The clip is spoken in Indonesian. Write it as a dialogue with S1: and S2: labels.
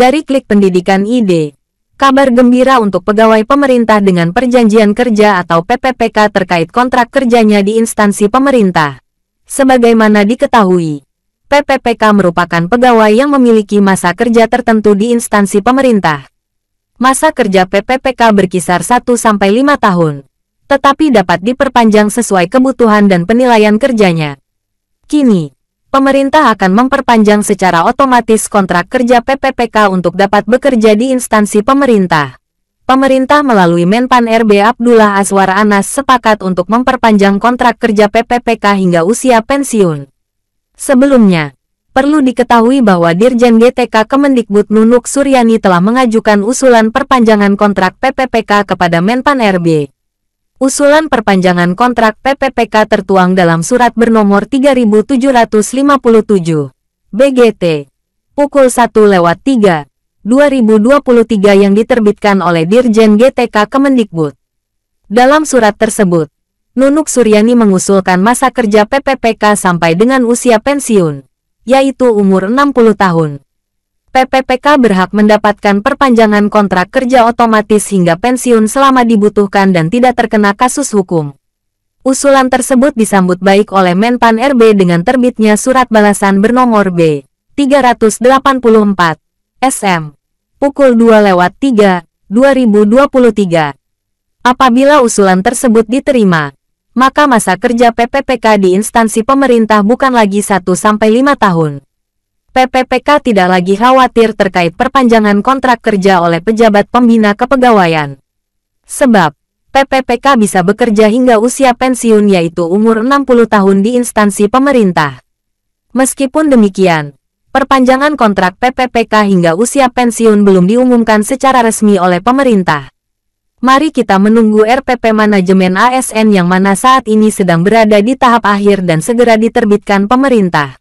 S1: Dari klik pendidikan ID, kabar gembira untuk pegawai pemerintah dengan perjanjian kerja atau PPPK terkait kontrak kerjanya di instansi pemerintah. Sebagaimana diketahui, PPPK merupakan pegawai yang memiliki masa kerja tertentu di instansi pemerintah. Masa kerja PPPK berkisar 1-5 tahun, tetapi dapat diperpanjang sesuai kebutuhan dan penilaian kerjanya. Kini, pemerintah akan memperpanjang secara otomatis kontrak kerja PPPK untuk dapat bekerja di instansi pemerintah. Pemerintah melalui Menpan RB Abdullah Aswar Anas sepakat untuk memperpanjang kontrak kerja PPPK hingga usia pensiun. Sebelumnya, perlu diketahui bahwa Dirjen GTK Kemendikbud Nunuk Suryani telah mengajukan usulan perpanjangan kontrak PPPK kepada Menpan RB. Usulan perpanjangan kontrak PPPK tertuang dalam surat bernomor 3757 BGT pukul 1 lewat 3 2023 yang diterbitkan oleh Dirjen GTK Kemendikbud. Dalam surat tersebut, Nunuk Suryani mengusulkan masa kerja PPPK sampai dengan usia pensiun, yaitu umur 60 tahun. PPPK berhak mendapatkan perpanjangan kontrak kerja otomatis hingga pensiun selama dibutuhkan dan tidak terkena kasus hukum. Usulan tersebut disambut baik oleh Menpan RB dengan terbitnya surat balasan bernomor B. 384 SM pukul 2 lewat 3 2023. Apabila usulan tersebut diterima, maka masa kerja PPPK di instansi pemerintah bukan lagi 1-5 tahun, PPPK tidak lagi khawatir terkait perpanjangan kontrak kerja oleh pejabat pembina kepegawaian. Sebab, PPPK bisa bekerja hingga usia pensiun yaitu umur 60 tahun di instansi pemerintah. Meskipun demikian, perpanjangan kontrak PPPK hingga usia pensiun belum diumumkan secara resmi oleh pemerintah. Mari kita menunggu RPP manajemen ASN yang mana saat ini sedang berada di tahap akhir dan segera diterbitkan pemerintah.